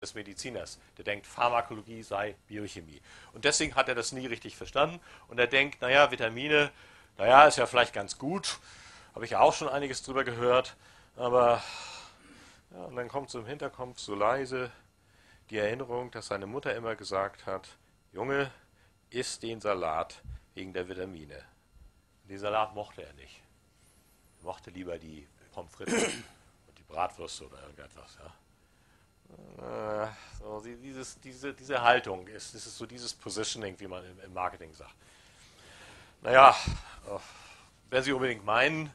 des Mediziners. Der denkt, Pharmakologie sei Biochemie. Und deswegen hat er das nie richtig verstanden. Und er denkt, naja, Vitamine, naja, ist ja vielleicht ganz gut. Habe ich ja auch schon einiges drüber gehört. Aber, ja, und dann kommt so im Hinterkopf so leise die Erinnerung, dass seine Mutter immer gesagt hat, Junge, isst den Salat wegen der Vitamine. Und den Salat mochte er nicht. Er mochte lieber die Pommes frites und die Bratwürste oder irgendetwas, ja. Äh, so, dieses, diese, diese Haltung ist, ist so dieses Positioning, wie man im, Marketing sagt. Naja, äh, wenn Sie unbedingt meinen,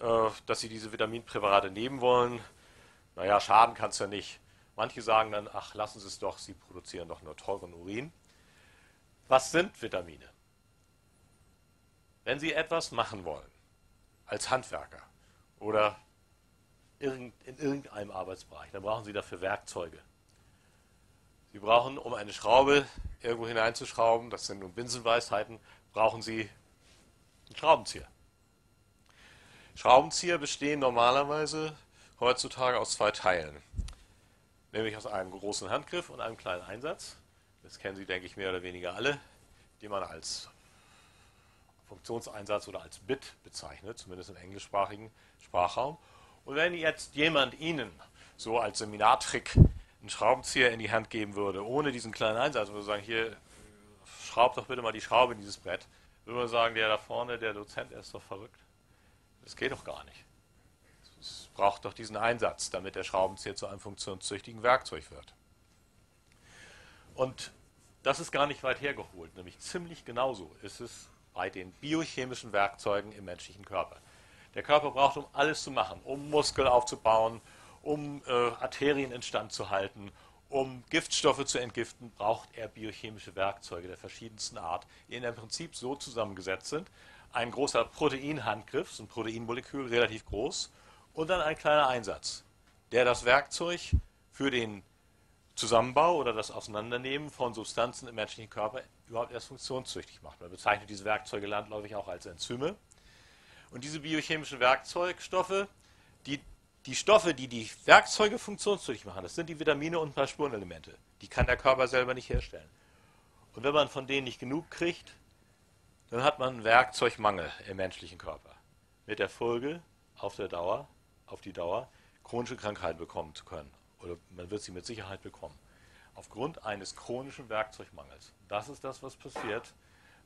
äh, dass Sie diese Vitaminpräparate nehmen wollen, naja, schaden kann es ja nicht. Manche sagen dann, ach, lassen Sie es doch, Sie produzieren doch nur teuren Urin. Was sind Vitamine? Wenn Sie etwas machen wollen, als Handwerker oder in irgendeinem Arbeitsbereich. Dann brauchen Sie dafür Werkzeuge. Sie brauchen, um eine Schraube irgendwo hineinzuschrauben, das sind nun Binsenweisheiten, brauchen Sie einen Schraubenzieher. Schraubenzieher bestehen normalerweise heutzutage aus zwei Teilen. Nämlich aus einem großen Handgriff und einem kleinen Einsatz. Das kennen Sie, denke ich, mehr oder weniger alle, die man als Funktionseinsatz oder als Bit bezeichnet, zumindest im englischsprachigen Sprachraum. Und wenn jetzt jemand Ihnen so als Seminartrick einen Schraubenzieher in die Hand geben würde, ohne diesen kleinen Einsatz, würde man sagen, hier, schraub doch bitte mal die Schraube in dieses Brett, würde man sagen, der da vorne, der Dozent, der ist doch verrückt. Das geht doch gar nicht. Es braucht doch diesen Einsatz, damit der Schraubenzieher zu einem funktionstüchtigen Werkzeug wird. Und das ist gar nicht weit hergeholt, nämlich ziemlich genauso ist es bei den biochemischen Werkzeugen im menschlichen Körper. Der Körper braucht, um alles zu machen, um Muskel aufzubauen, um äh, Arterien instand zu halten, um Giftstoffe zu entgiften, braucht er biochemische Werkzeuge der verschiedensten Art, die in dem Prinzip so zusammengesetzt sind. Ein großer Proteinhandgriff, so ein Proteinmolekül, relativ groß, und dann ein kleiner Einsatz, der das Werkzeug für den Zusammenbau oder das Auseinandernehmen von Substanzen im menschlichen Körper überhaupt erst funktionstüchtig macht. Man bezeichnet diese Werkzeuge landläufig auch als Enzyme. Und diese biochemischen Werkzeugstoffe, die, die Stoffe, die die Werkzeuge funktionsfähig machen, das sind die Vitamine und ein paar Spurenelemente. Die kann der Körper selber nicht herstellen. Und wenn man von denen nicht genug kriegt, dann hat man einen Werkzeugmangel im menschlichen Körper. Mit der Folge, auf der Dauer, auf die Dauer, chronische Krankheiten bekommen zu können. Oder man wird sie mit Sicherheit bekommen. Aufgrund eines chronischen Werkzeugmangels. Das ist das, was passiert,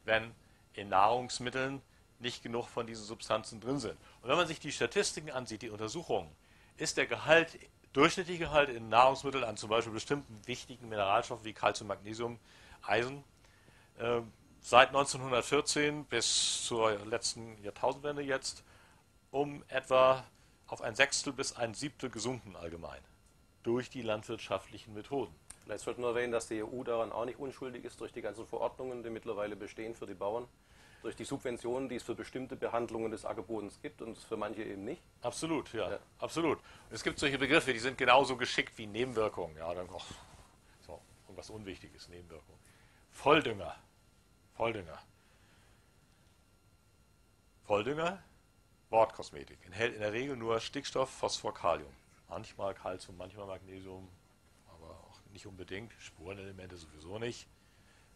wenn in Nahrungsmitteln nicht genug von diesen Substanzen drin sind. Und wenn man sich die Statistiken ansieht, die Untersuchungen, ist der Gehalt, durchschnittliche Gehalt in Nahrungsmitteln an zum Beispiel bestimmten wichtigen Mineralstoffen wie Kalzium, Magnesium, Eisen, äh, seit 1914 bis zur letzten Jahrtausendwende jetzt um etwa auf ein Sechstel bis ein Siebtel gesunken allgemein durch die landwirtschaftlichen Methoden. Vielleicht sollten wir erwähnen, dass die EU daran auch nicht unschuldig ist durch die ganzen Verordnungen, die mittlerweile bestehen für die Bauern durch die Subventionen, die es für bestimmte Behandlungen des Ackerbodens gibt und für manche eben nicht. Absolut, ja, ja. absolut. Es gibt solche Begriffe, die sind genauso geschickt wie Nebenwirkungen. Ja, dann oh, so, irgendwas Unwichtiges, Nebenwirkung. Volldünger, Volldünger. Volldünger, Wortkosmetik, enthält in der Regel nur Stickstoff, Phosphor, Kalium. Manchmal Kalzium, manchmal Magnesium, aber auch nicht unbedingt. Spurenelemente sowieso nicht.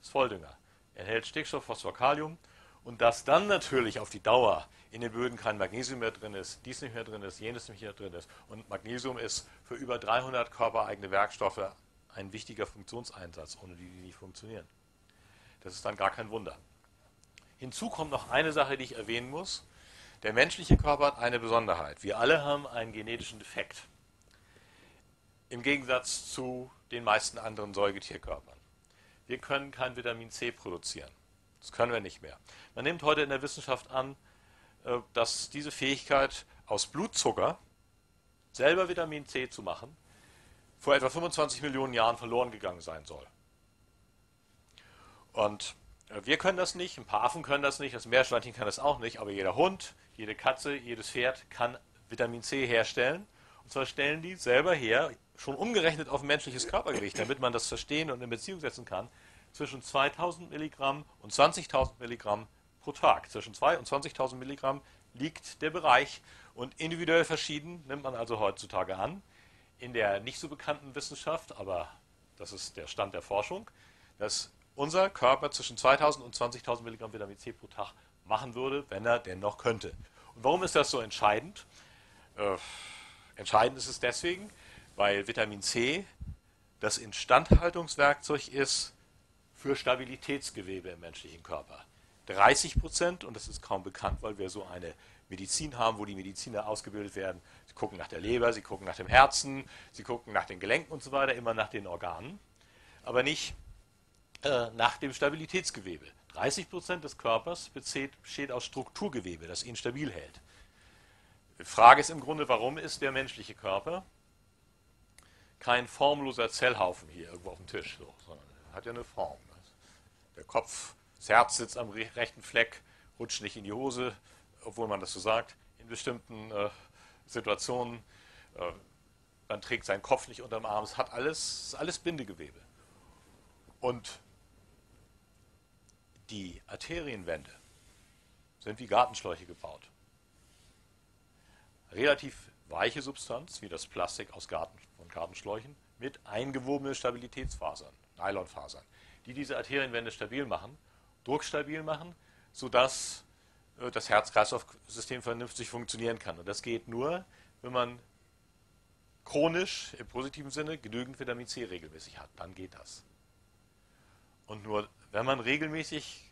Ist Volldünger. Enthält Stickstoff, Phosphor, Kalium und dass dann natürlich auf die Dauer in den Böden kein Magnesium mehr drin ist, dies nicht mehr drin ist, jenes nicht mehr drin ist. Und Magnesium ist für über 300 körpereigene Werkstoffe ein wichtiger Funktionseinsatz, ohne die die nicht funktionieren. Das ist dann gar kein Wunder. Hinzu kommt noch eine Sache, die ich erwähnen muss. Der menschliche Körper hat eine Besonderheit. Wir alle haben einen genetischen Defekt. Im Gegensatz zu den meisten anderen Säugetierkörpern. Wir können kein Vitamin C produzieren. Das können wir nicht mehr. Man nimmt heute in der Wissenschaft an, äh, dass diese Fähigkeit aus Blutzucker selber Vitamin C zu machen, vor etwa 25 Millionen Jahren verloren gegangen sein soll. Und äh, wir können das nicht, ein paar Affen können das nicht, das Meerschweinchen kann das auch nicht, aber jeder Hund, jede Katze, jedes Pferd kann Vitamin C herstellen. Und zwar stellen die selber her, schon umgerechnet auf menschliches Körpergewicht, damit man das verstehen und in Beziehung setzen kann, zwischen 2000 Milligramm und 20.000 Milligramm pro Tag. Zwischen 2 und 20.000 Milligramm liegt der Bereich und individuell verschieden nimmt man also heutzutage an. In der nicht so bekannten Wissenschaft, aber das ist der Stand der Forschung, dass unser Körper zwischen 2000 und 20.000 Milligramm Vitamin C pro Tag machen würde, wenn er denn noch könnte. Und warum ist das so entscheidend? Äh, entscheidend ist es deswegen, weil Vitamin C das Instandhaltungswerkzeug ist für Stabilitätsgewebe im menschlichen Körper. 30 Prozent, und das ist kaum bekannt, weil wir so eine Medizin haben, wo die Mediziner ausgebildet werden. Sie gucken nach der Leber, sie gucken nach dem Herzen, sie gucken nach den Gelenken und so weiter, immer nach den Organen, aber nicht äh, nach dem Stabilitätsgewebe. 30 Prozent des Körpers besteht aus Strukturgewebe, das ihn stabil hält. Die Frage ist im Grunde, warum ist der menschliche Körper kein formloser Zellhaufen hier irgendwo auf dem Tisch, so, sondern hat ja eine Form der Kopf, das Herz sitzt am rechten Fleck, rutscht nicht in die Hose, obwohl man das so sagt, in bestimmten äh, Situationen. Äh, man trägt seinen Kopf nicht unterm Arm, es hat alles, alles Bindegewebe. Und die Arterienwände sind wie Gartenschläuche gebaut. Relativ weiche Substanz, wie das Plastik aus Garten, von Gartenschläuchen, mit eingewobenen Stabilitätsfasern, Nylonfasern die diese Arterienwände stabil machen, druckstabil machen, sodass äh, das Herz-Kreislauf-System vernünftig funktionieren kann. Und das geht nur, wenn man chronisch im positiven Sinne genügend Vitamin C regelmäßig hat. Dann geht das. Und nur wenn man regelmäßig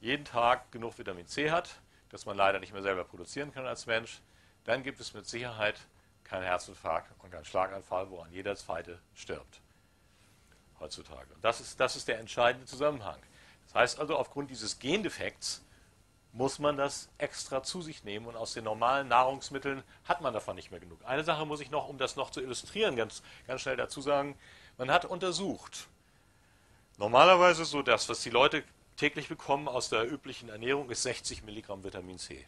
jeden Tag genug Vitamin C hat, das man leider nicht mehr selber produzieren kann als Mensch, dann gibt es mit Sicherheit keinen Herzinfarkt und keinen Schlaganfall, woran jeder zweite stirbt heutzutage. Das ist, das ist der entscheidende Zusammenhang. Das heißt also, aufgrund dieses Gendefekts muss man das extra zu sich nehmen und aus den normalen Nahrungsmitteln hat man davon nicht mehr genug. Eine Sache muss ich noch, um das noch zu illustrieren, ganz, ganz schnell dazu sagen, man hat untersucht. Normalerweise so das, was die Leute täglich bekommen aus der üblichen Ernährung, ist 60 Milligramm Vitamin C.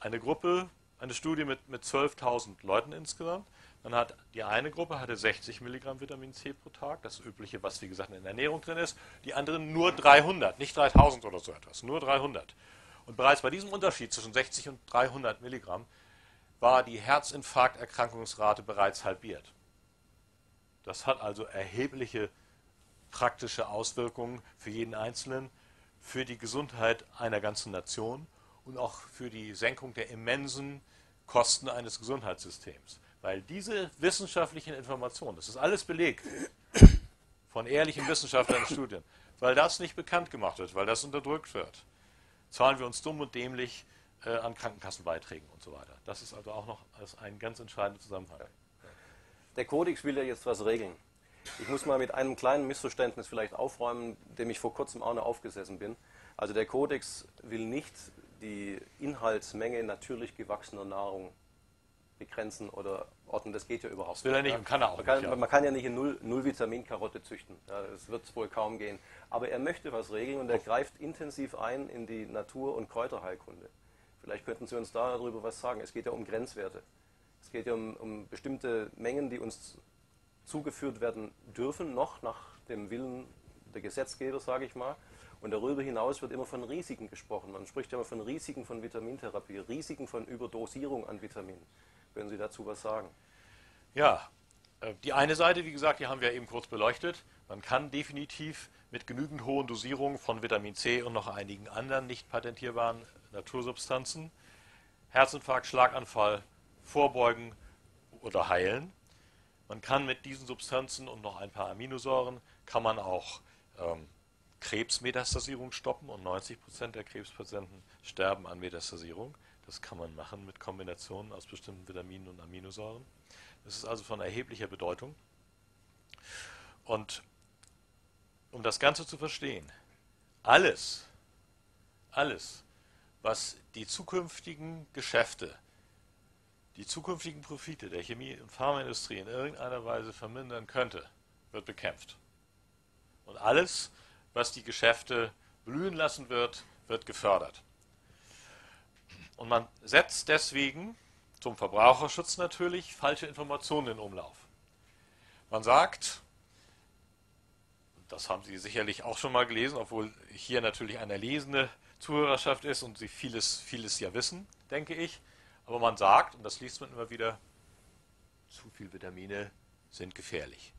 Eine Gruppe eine Studie mit, mit 12.000 Leuten insgesamt. Dann hat die eine Gruppe hatte 60 Milligramm Vitamin C pro Tag, das übliche, was wie gesagt in der Ernährung drin ist. Die andere nur 300, nicht 3000 oder so etwas, nur 300. Und bereits bei diesem Unterschied zwischen 60 und 300 Milligramm war die Herzinfarkterkrankungsrate bereits halbiert. Das hat also erhebliche praktische Auswirkungen für jeden Einzelnen, für die Gesundheit einer ganzen Nation und auch für die Senkung der immensen Kosten eines Gesundheitssystems. Weil diese wissenschaftlichen Informationen, das ist alles belegt von ehrlichen Wissenschaftlern und Studien, weil das nicht bekannt gemacht wird, weil das unterdrückt wird, zahlen wir uns dumm und dämlich äh, an Krankenkassenbeiträgen und so weiter. Das ist also auch noch ein ganz entscheidender Zusammenhang. Der Kodex will ja jetzt was regeln. Ich muss mal mit einem kleinen Missverständnis vielleicht aufräumen, dem ich vor kurzem auch noch aufgesessen bin. Also der Kodex will nicht die Inhaltsmenge natürlich gewachsener Nahrung begrenzen oder ordnen. Das geht ja überhaupt das will nicht. Er nicht und kann er auch man kann, nicht. Ja. Man kann ja nicht in Null-Vitamin-Karotte züchten. Ja, das wird es wohl kaum gehen. Aber er möchte was regeln und er oh. greift intensiv ein in die Natur- und Kräuterheilkunde. Vielleicht könnten Sie uns darüber was sagen. Es geht ja um Grenzwerte. Es geht ja um, um bestimmte Mengen, die uns zugeführt werden dürfen, noch nach dem Willen der Gesetzgeber, sage ich mal. Und darüber hinaus wird immer von Risiken gesprochen. Man spricht ja immer von Risiken von Vitamintherapie, Risiken von Überdosierung an Vitaminen. Können Sie dazu was sagen? Ja, äh, die eine Seite, wie gesagt, die haben wir eben kurz beleuchtet. Man kann definitiv mit genügend hohen Dosierungen von Vitamin C und noch einigen anderen nicht patentierbaren Natursubstanzen Herzinfarkt, Schlaganfall vorbeugen oder heilen. Man kann mit diesen Substanzen und noch ein paar Aminosäuren kann man auch ähm, Krebsmetastasierung stoppen und 90 Prozent der Krebspatienten sterben an Metastasierung. Das kann man machen mit Kombinationen aus bestimmten Vitaminen und Aminosäuren. Das ist also von erheblicher Bedeutung. Und um das Ganze zu verstehen, alles, alles, was die zukünftigen Geschäfte, die zukünftigen Profite der Chemie- und Pharmaindustrie in irgendeiner Weise vermindern könnte, wird bekämpft. Und alles, was was die Geschäfte blühen lassen wird, wird gefördert. Und man setzt deswegen zum Verbraucherschutz natürlich falsche Informationen in Umlauf. Man sagt, das haben Sie sicherlich auch schon mal gelesen, obwohl hier natürlich eine lesende Zuhörerschaft ist und Sie vieles, vieles ja wissen, denke ich. Aber man sagt, und das liest man immer wieder, zu viele Vitamine sind gefährlich.